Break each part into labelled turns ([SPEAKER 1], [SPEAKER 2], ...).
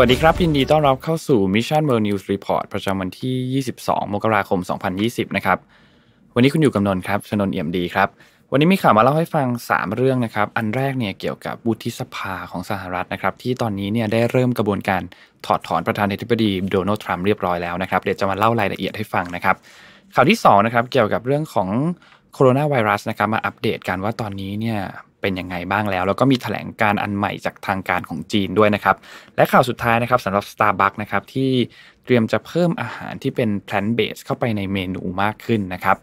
[SPEAKER 1] วัสดีครับ ยินดีต้อนรับเข้าสู่ Mission World News Report ประจำวันที่ 22 มกราคม 2020 นะครับ วันนี้คุณอยู่กับนนท์ครับชนนเอี่ยมดีครับ วันนี้มีข่าวมาเล่าให้ฟัง 3 เรื่องนะครับ อันแรกเนี่ยเกี่ยวกับบุธิสภาของสหรัฐนะครับ ที่ตอนนี้เนี่ยได้เริ่มกระบวนการถอดถอนประธานาธิบดีโดนัลด์ทรัมป์เรียบร้อยแล้วนะครับเดี๋ยวจะมาเล่ารายละเอียดให้ฟังนะครับข่าวที่2นะครับเกี่ยวกับเรื่องของโคโรนาไวรัสนะครับ มาอัปเดตกันว่าตอนนี้เนี่ยเป็นยังไงบ้างแล้ว แล้วก็มีถแถลงการอันใหม่จากทางการของจีนด้วยนะครับ และข่าวสุดท้ายนะครับสำหรับ Starbucks นะครับที่เตรียมจะเพิ่มอาหารที่เป็น plant based เข้าไปในเมนูมากขึ้นนะครับ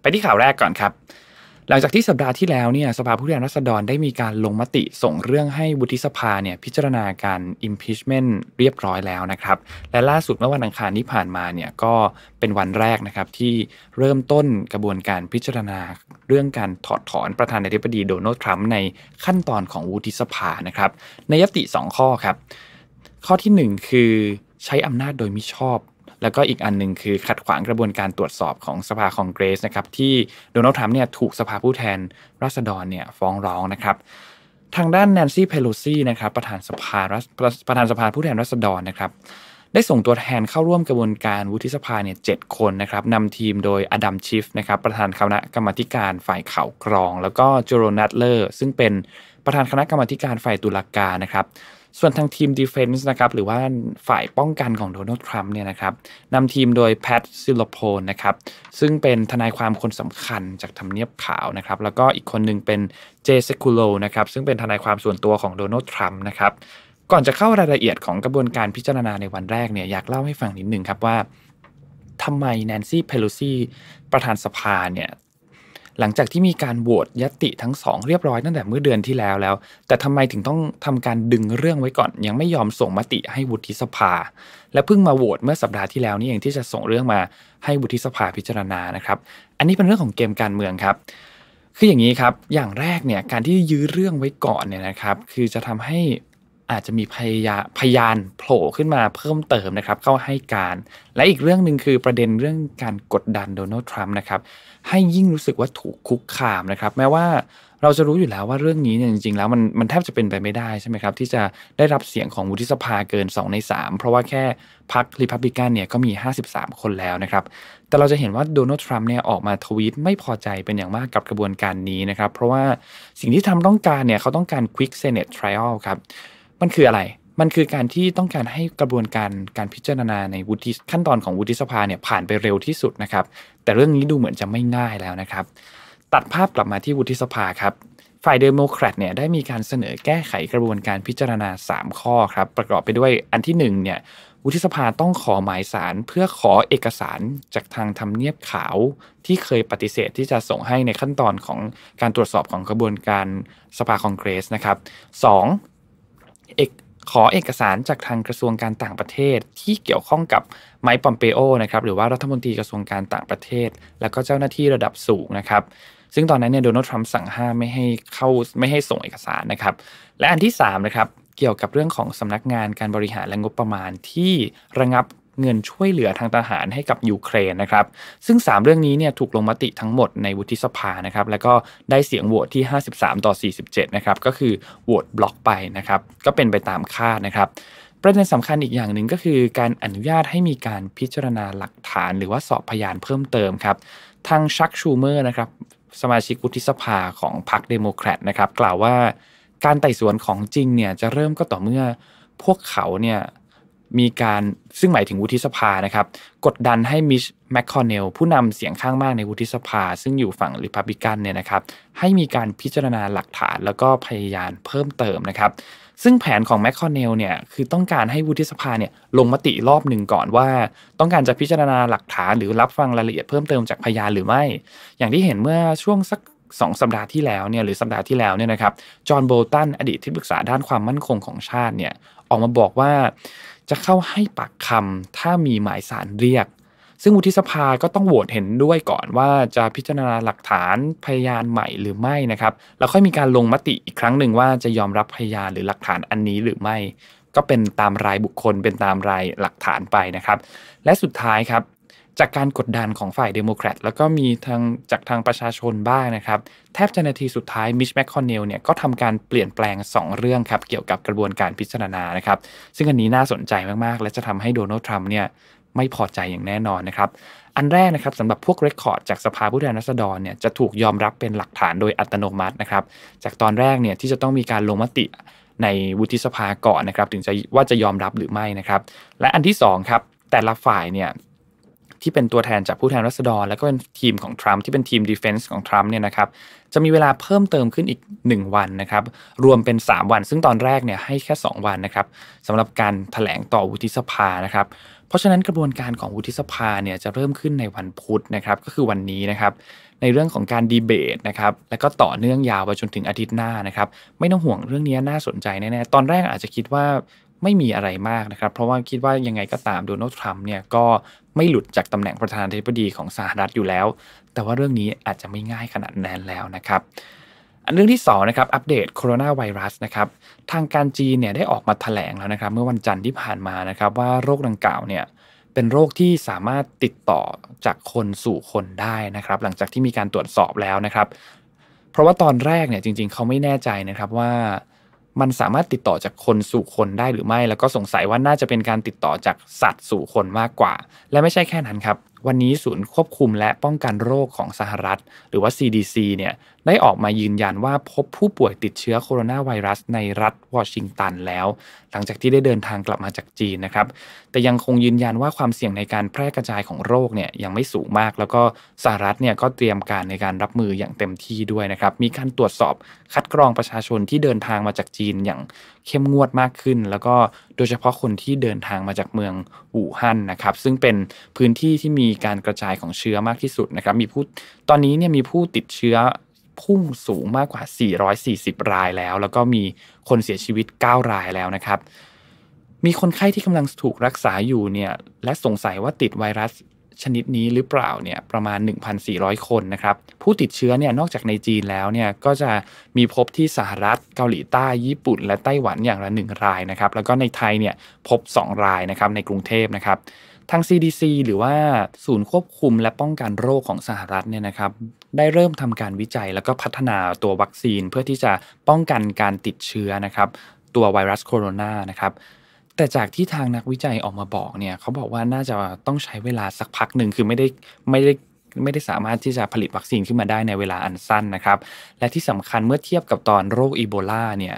[SPEAKER 1] ไปที่ข่าวแรกก่อนครับหลังจากที่สัปดาห์ที่แล้วเนี่ยสภาผู้แทนราษฎรได้มีการลงมติส่งเรื่องให้วุฒิสภาเนี่ยพิจารณาการ impeachment เรียบร้อยแล้วนะครับและล่าสุดเมื่อวันอังคารที่ผ่านมาเนี่ยก็เป็นวันแรกนะครับที่เริ่มต้นกระบวนการพิจารณาเรื่องการถอดถอนประธานาธิบดีโดนัลด์ทรัมป์ในขั้นตอนของวุฒิสภานะครับในยติ 2 ข้อครับ ข้อที่ 1 คือใช้อำนาจโดยมิชอบแล้วก็อีกอันหนึ่งคือขัดขวางกระบวนการตรวจสอบของสภาคองเกรสนะครับที่โดนัลด์ทรัมป์เนี่ยถูกสภาผู้แทนรัษฎรเนี่ยฟ้องร้องนะครับทางด้านแนนซี่เพโลซี่นะครับประธานสภาประธานสภาผู้แทนรัษฎรนะครับได้ส่งตัวแทนเข้าร่วมกระบวนการวุฒิสภาเนี่ยเคนนะครับนำทีมโดยอดัมชิฟนะครับประธานคณะกรรมการฝ่ายข่าวกรอง แล้วก็จูโรนัตเลอร์ซึ่งเป็นประธานคณะกรรมการฝ่ายตุลาการนะครับส่วนทางทีมดีเฟนซ์นะครับหรือว่าฝ่ายป้องกันของโดนัลด์ทรัมป์เนี่ยนะครับนำทีมโดยแพทซิลโพนนะครับซึ่งเป็นทนายความคนสำคัญจากทำเนียบขาวนะครับแล้วก็อีกคนหนึ่งเป็นเจสซคูโลนะครับซึ่งเป็นทนายความส่วนตัวของโดนัลด์ทรัมป์นะครับก่อนจะเข้ารายละเอียดของกระบวนการพิจารณาในวันแรกเนี่ยอยากเล่าให้ฟังนิดหนึ่งครับว่าทำไมแนนซี่เพโลซีประธานสภาเนี่ยหลังจากที่มีการโหวตยติทั้งสองเรียบร้อย ตั้งแต่เมื่อเดือนที่แล้วแล้ว แต่ทำไมถึงต้องทำการดึงเรื่องไว้ก่อน ยังไม่ยอมส่งมติให้วุฒิสภา และเพิ่งมาโหวตเมื่อสัปดาห์ที่แล้ว นี่เองที่จะส่งเรื่องมาให้วุฒิสภาพิจารณานะครับอันนี้เป็นเรื่องของเกมการเมืองครับคืออย่างนี้ครับอย่างแรกเนี่ยการที่ยื้อเรื่องไว้ก่อนเนี่ยนะครับ คือจะทำให้อาจจะมีพยาพยานโผล่ขึ้นมาเพิ่มเติมนะครับเข้าให้การ และอีกเรื่องหนึ่งคือประเด็นเรื่องการกดดันโดนัลด์ทรัมป์นะครับให้ยิ่งรู้สึกว่าถูกคุกคามนะครับแม้ว่าเราจะรู้อยู่แล้วว่าเรื่องนี้เนี่ยจริง ๆ แล้วมันมันแทบจะเป็นไปไม่ได้ใช่ไหมครับที่จะได้รับเสียงของวุฒิสภาเกิน 2 ใน 3 เพราะว่าแค่พรรคริพับบิกันเนี่ยก็มี 53 คนแล้วนะครับแต่เราจะเห็นว่าโดนัลด์ทรัมป์เนี่ยออกมาทวีตไม่พอใจเป็นอย่างมากกับกระบวนการนี้นะครับเพราะว่าสิ่งที่ทำต้องการเนี่ยเขาต้องการควิกเซเนตทริอัลครับมันคืออะไร มันคือการที่ต้องการให้กระบวนการการพิจารณาในวุฒิขั้นตอนของวุฒิสภาเนี่ยผ่านไปเร็วที่สุดนะครับ แต่เรื่องนี้ดูเหมือนจะไม่ง่ายแล้วนะครับ ตัดภาพกลับมาที่วุฒิสภาครับ ฝ่ายเดโมแครตเนี่ยได้มีการเสนอแก้ไขกระบวนการพิจารณา 3 ข้อครับ ประกอบไปด้วย อันที่1เนี่ยวุฒิสภาต้องขอหมายสารเพื่อขอเอกสารจากทางทำเนียบขาว ที่เคยปฏิเสธที่จะส่งให้ในขั้นตอนของการตรวจสอบของกระบวนการสภาคองเกรสนะครับ 2. เอกขอเอกสารจากทางกระทรวงการต่างประเทศที่เกี่ยวข้องกับไมค์ปอมเปโอนะครับหรือว่ารัฐมนตรีกระทรวงการต่างประเทศ แล้วก็เจ้าหน้าที่ระดับสูงนะครับซึ่งตอนนั้นเนี่ยโดนัลด์ทรัมป์สั่งห้ามไม่ให้เข้าไม่ให้ส่งเอกสารนะครับและอันที่3นะครับเกี่ยวกับเรื่องของสำนักงานการบริหารและงบประมาณที่ระงับเงินช่วยเหลือทางทหารให้กับยูเครนนะครับ ซึ่ง 3 เรื่องนี้เนี่ยถูกลงมติทั้งหมดในวุฒิสภานะครับแล้วก็ได้เสียงโหวตที่ 53 ต่อ 47นะครับก็คือโหวตบล็อกไปนะครับ ก็เป็นไปตามคาดนะครับประเด็นสำคัญอีกอย่างหนึ่งก็คือการอนุญาตให้มีการพิจารณาหลักฐาน หรือว่าสอบพยานเพิ่มเติมครับทางชักชูเมอร์นะครับสมาชิกวุฒิสภาของพรรคเดโมแครตนะครับกล่าวว่า การไต่สวนของจริงเนี่ยจะเริ่มก็ต่อเมื่อพวกเขาเนี่ยมีการซึ่งหมายถึงวุฒิสภานะครับกดดันให้มิชแมคคอนเนลผู้นำเสียงข้างมากในวุฒิสภา ซึ่งอยู่ฝั่งริพับบิกันเนี่ยนะครับให้มีการพิจารณาหลักฐานแล้วก็พยายามเพิ่มเติมนะครับ ซึ่งแผนของแมคคอนเนลเนี่ยคือต้องการให้วุฒิสภาเนี่ยลงมติรอบหนึ่งก่อนว่า ต้องการจะพิจารณาหลักฐานหรือรับฟังรายละเอียดเพิ่มเติมจากพยานหรือไม่ อย่างที่เห็นเมื่อช่วงสักสองสัปดาห์ที่แล้วเนี่ยหรือสัปดาห์ที่แล้วเนี่ยนะครับจอห์นโบลตันอดีตที่ปรึกษาด้านความมั่นคงของชาติเนี่ยออกมาบอกว่าจะเข้าให้ปากคำถ้ามีหมายสารเรียก ซึ่งวุฒิสภาก็ต้องโหวตเห็นด้วยก่อนว่าจะพิจารณาหลักฐานพยานใหม่หรือไม่นะครับแล้วค่อยมีการลงมติอีกครั้งหนึ่งว่าจะยอมรับพยานหรือหลักฐานอันนี้หรือไม่ ก็เป็นตามรายบุคคลเป็นตามรายหลักฐานไปนะครับ และสุดท้ายครับจากการกดดันของฝ่ายเดโมแครตแล้วก็มีทางจากทางประชาชนบ้างนะครับ แทบจะนาทีสุดท้ายมิชแมคคอนเนลเนี่ยก็ทำการเปลี่ยนแปลง 2 เรื่องครับเกี่ยวกับกระบวนการพิจารณานะครับซึ่งอันนี้น่าสนใจมาก ๆ และจะทำให้โดนัลด์ทรัมป์เนี่ยไม่พอใจอย่างแน่นอนนะครับ อันแรกนะครับสำหรับพวกเรคคอร์ดจากสภาผู้แทนราษฎรเนี่ยจะถูกยอมรับเป็นหลักฐานโดยอัตโนมัตินะครับจากตอนแรกเนี่ยที่จะต้องมีการลงมติในวุฒิสภาก่อนนะครับถึงจะว่าจะยอมรับหรือไม่นะครับและอันที่2ครับแต่ละฝ่ายเนี่ยที่เป็นตัวแทนจากผู้แทนรัษฎร แล้วก็เป็นทีมของทรัมป์ที่เป็นทีมดีเฟนซ์ของทรัมป์เนี่ยนะครับจะมีเวลาเพิ่มเติมขึ้นอีก 1 วันนะครับรวมเป็น 3 วัน ซึ่งตอนแรกเนี่ยให้แค่ 2 วันนะครับสำหรับการถแถลงต่อวุฒิสภานะครับเพราะฉะนั้นกระบวนการของวุฒิสภาเนี่ยจะเริ่มขึ้นในวันพุธนะครับก็คือวันนี้นะครับในเรื่องของการดีเบตนะครับแล้วก็ต่อเนื่องยาวไปจนถึงอาทิตย์หน้านะครับไม่ต้องห่วงเรื่องนี้น่าสนใจแน่ๆตอนแรกอาจจะคิดว่าไม่มีอะไรมากนะครับ เพราะว่าคิดว่ายังไงก็ตามโดนัลด์ทรัมป์เนี่ยก็ไม่หลุดจากตำแหน่งประธานาธิบดีของสหรัฐอยู่แล้ว แต่ว่าเรื่องนี้อาจจะไม่ง่ายขนาดนั้นแล้วนะครับ อันเรื่องที่ 2 นะครับ อัปเดตโคโรนาไวรัสนะครับ ทางการจีนเนี่ยได้ออกมาถแถลงแล้วนะครับ เมื่อวันจันทร์ที่ผ่านมานะครับ ว่าโรคดังกล่าวเนี่ยเป็นโรคที่สามารถติดต่อจากคนสู่คนได้นะครับ หลังจากที่มีการตรวจสอบแล้วนะครับ เพราะว่าตอนแรกเนี่ยจริง ๆ เขาไม่แน่ใจนะครับว่ามันสามารถติดต่อจากคนสู่คนได้หรือไม่ แล้วก็สงสัยว่าน่าจะเป็นการติดต่อจากสัตว์สู่คนมากกว่า และไม่ใช่แค่นั้นครับวันนี้ศูนย์ควบคุมและป้องกันโรคของสหรัฐ หรือว่า CDC เนี่ยได้ออกมายืนยันว่าพบผู้ป่วยติดเชื้อโคโรนาไวรัส ในรัฐวอชิงตันแล้ว หลังจากที่ได้เดินทางกลับมาจากจีนนะครับแต่ยังคงยืนยันว่าความเสี่ยงในการแพร่กระจายของโรคเนี่ยยังไม่สูงมาก แล้วก็สหรัฐเนี่ยก็เตรียมการในการรับมืออย่างเต็มที่ด้วยนะครับมีการตรวจสอบคัดกรองประชาชนที่เดินทางมาจากจีนอย่างเข้มงวดมากขึ้น แล้วก็โดยเฉพาะคนที่เดินทางมาจากเมืองอู่ฮั่นนะครับซึ่งเป็นพื้นที่ที่มีมีการกระจายของเชื้อมากที่สุดนะครับ มีผู้ตอนนี้เนี่ยมีผู้ติดเชื้อพุ่งสูงมากกว่า 440 รายแล้ว แล้วก็มีคนเสียชีวิต 9 รายแล้วนะครับ มีคนไข้ที่กำลังถูกรักษาอยู่เนี่ยและสงสัยว่าติดไวรัสชนิดนี้หรือเปล่าเนี่ยประมาณ 1,400 คนนะครับ ผู้ติดเชื้อเนี่ยนอกจากในจีนแล้วเนี่ยก็จะมีพบที่สหรัฐเกาหลีใต้ญี่ปุ่นและไต้หวันอย่างละ 1 รายนะครับ แล้วก็ในไทยเนี่ยพบ 2 รายนะครับในกรุงเทพนะครับทาง CDC หรือว่าศูนย์ควบคุมและป้องกันโรคของสหรัฐเนี่ยนะครับได้เริ่มทำการวิจัยแล้วก็พัฒนาตัววัคซีนเพื่อที่จะป้องกันการติดเชื้อนะครับตัวไวรัสโคโรนานะครับแต่จากที่ทางนักวิจัยออกมาบอกเนี่ยเขาบอกว่าน่าจะต้องใช้เวลาสักพักหนึ่งคือไม่ได้ไม่ได้ไม่ได้สามารถที่จะผลิตวัคซีนขึ้นมาได้ในเวลาอันสั้นนะครับและที่สำคัญเมื่อเทียบกับตอนโรคอีโบลาเนี่ย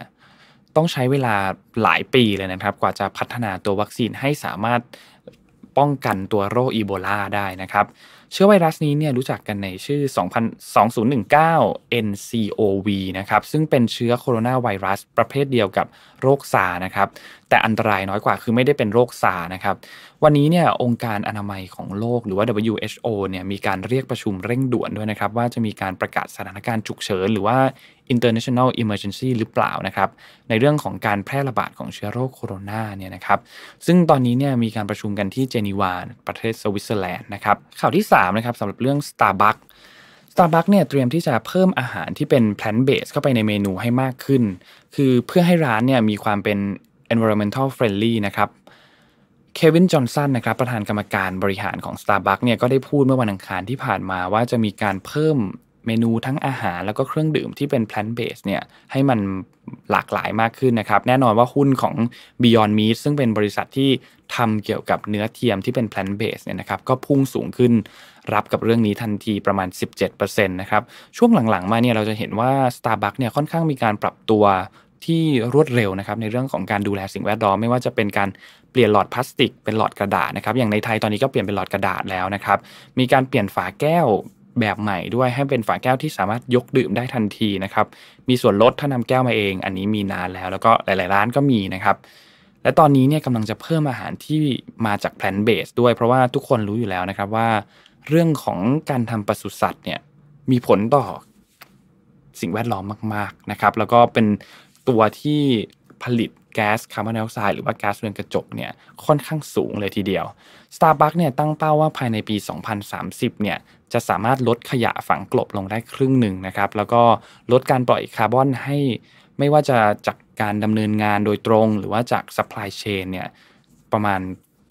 [SPEAKER 1] ต้องใช้เวลาหลายปีเลยนะครับกว่าจะพัฒนาตัววัคซีนให้สามารถป้องกันตัวโรคอีโบลาได้นะครับ เชื้อไวรัสนี้เนี่ยรู้จักกันในชื่อ 2019 NCOV นะครับ ซึ่งเป็นเชื้อโคโรนาไวรัสประเภทเดียวกับโรคซานะครับแต่อันตรายน้อยกว่า คือไม่ได้เป็นโรคซานะครับ วันนี้เนี่ยองค์การอนามัยของโลกหรือว่า WHO เนี่ยมีการเรียกประชุมเร่งด่วนด้วยนะครับ ว่าจะมีการประกาศสถานการณ์ฉุกเฉิน หรือว่า international emergency หรือเปล่านะครับ ในเรื่องของการแพร่ระบาดของเชื้อโรคโคโรนาเนี่ยนะครับซึ่งตอนนี้เนี่ยมีการประชุมกันที่เจนีวาประเทศสวิตเซอร์แลนด์นะครับข่าวที่3นะครับสำหรับเรื่อง Starbucks Starbucks เนี่ยเตรียมที่จะเพิ่มอาหารที่เป็น plant based เข้าไปในเมนูให้มากขึ้น คือเพื่อให้ร้านเนี่ยมีความเป็น environmental friendly นะครับ เควิน จอห์นสัน นะครับ ประธานกรรมการบริหารของ Starbucks เนี่ยก็ได้พูดเมื่อวันอังคารที่ผ่านมา ว่าจะมีการเพิ่มเมนูทั้งอาหารแล้วก็เครื่องดื่มที่เป็น plant based เนี่ยให้มันหลากหลายมากขึ้นนะครับ แน่นอนว่าหุ้นของ Beyond Meat ซึ่งเป็นบริษัทที่ทำเกี่ยวกับเนื้อเทียมที่เป็น plant based เนี่ยนะครับก็พุ่งสูงขึ้นรับกับเรื่องนี้ทันทีประมาณ17%นะครับ ช่วงหลังๆมาเนี่ยเราจะเห็นว่า Starbucks เนี่ยค่อนข้างมีการปรับตัวที่รวดเร็วนะครับในเรื่องของการดูแลสิ่งแวดล้อมไม่ว่าจะเป็นการเปลี่ยนหลอดพลาสติกเป็นหลอดกระดาษนะครับ อย่างในไทยตอนนี้ก็เปลี่ยนเป็นหลอดกระดาษแล้วนะครับมีการเปลี่ยนฝาแก้วแบบใหม่ด้วยให้เป็นฝาแก้วที่สามารถยกดื่มได้ทันทีนะครับมีส่วนลดถ้านำแก้วมาเอง อันนี้มีนานแล้ว แล้วก็หลายๆ ร้านก็มีนะครับและตอนนี้เนี่ยกำลังจะเพิ่มอาหารที่มาจากแพลนเบสด้วยเพราะว่าทุกคนรู้อยู่แล้วนะครับว่าเรื่องของการทำปศุสัตว์เนี่ยมีผลต่อสิ่งแวดล้อมมากๆนะครับแล้วก็เป็นตัวที่ผลิตแก๊สคาร์บอนไดออกไซด์หรือว่าแก๊สเรือนกระจกเนี่ยค่อนข้างสูงเลยทีเดียว Starbucks เนี่ยตั้งเป้าว่าภายในปี 2030 เนี่ยจะสามารถลดขยะฝังกลบลงได้ครึ่งหนึ่งนะครับ แล้วก็ลดการปล่อยคาร์บอนให้ไม่ว่าจะจากการดำเนินงานโดยตรงหรือว่าจากซัพพลายเชนเนี่ยประมาณ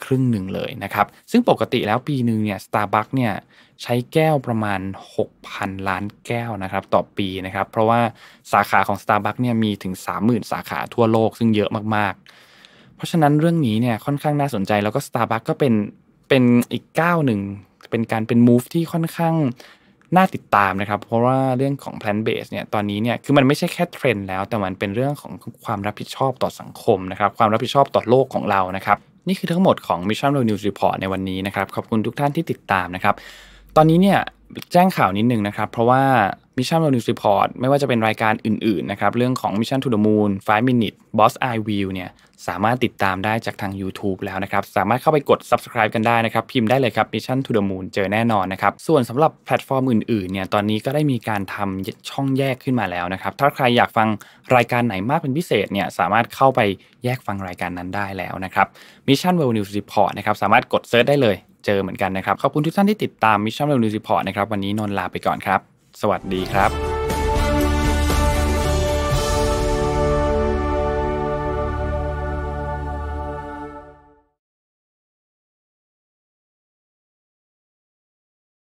[SPEAKER 1] ครึ่งหนึ่งเลยนะครับ ซึ่งปกติแล้วปีหนึ่งเนี่ยสตาร์บัคเนี่ยใช้แก้วประมาณ6,000 ล้านแก้วนะครับต่อปีนะครับ เพราะว่าสาขาของ Starbucks เนี่ยมีถึง 30,000สาขาทั่วโลกซึ่งเยอะมากๆ เพราะฉะนั้นเรื่องนี้เนี่ยค่อนข้างน่าสนใจแล้วก็ Starbucks ก็เป็นเป็นอีกก้าวหนึ่งเป็นการเป็น move ที่ค่อนข้างน่าติดตามนะครับ เพราะว่าเรื่องของ plant b a s e เนี่ยตอนนี้เนี่ยคือมันไม่ใช่แค่เทรนด์แล้วแต่มันเป็นเรื่องของความรับผิดชอบต่อสังคมนะครับ ความรับผิดชอบต่อโลกของเรานะครับนี่คือทั้งหมดของ Mission r o a d News Report ในวันนี้นะครับ ขอบคุณทุกท่านที่ติดตามนะครับ ตอนนี้เนี่ยแจ้งข่าวนิดนึงนะครับ เพราะว่า Mission w o r น d News Report ไม่ว่าจะเป็นรายการอื่นๆนะครับเรื่องของ Mission to the Moon 5 Minute Boss Eye View เนี่ยสามารถติดตามได้จากทาง YouTube แล้วนะครับ สามารถเข้าไปกด subscribe กันได้นะครับ พิมพ์ได้เลยครับ Mission to the Moon เจอแน่นอนนะครับ ส่วนสำหรับแพลตฟอร์มอื่นๆเนี่ยตอนนี้ก็ได้มีการทำช่องแยกขึ้นมาแล้วนะครับ ถ้าใครอยากฟังรายการไหนมากเป็นพิเศษเนี่ยสามารถเข้าไปแยกฟังรายการนั้นได้แล้วนะครับ Mission World News Report นะครับสามารถกดเซิร์ชได้เลยเจอเหมือนกันนะครับ ขอบคุณทุกท่านที่ติดตามมิชชั่นเรงนิวส์พอร์ตนะครับ วันนี้นนลาไปก่อนครับ สวัสดีครับ